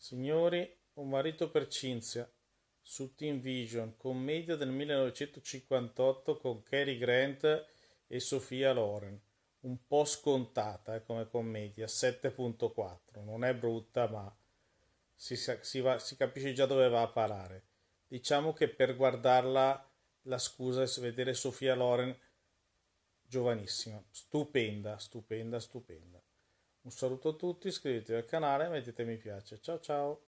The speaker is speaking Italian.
Signori, un marito per Cinzia, su Teen Vision, commedia del 1958 con Cary Grant e Sofia Loren. Un po' scontata eh, come commedia, 7.4. Non è brutta, ma si, si, va, si capisce già dove va a parare. Diciamo che per guardarla la scusa è vedere Sofia Loren giovanissima, stupenda, stupenda, stupenda. Un saluto a tutti, iscrivetevi al canale e mettete mi piace. Ciao ciao!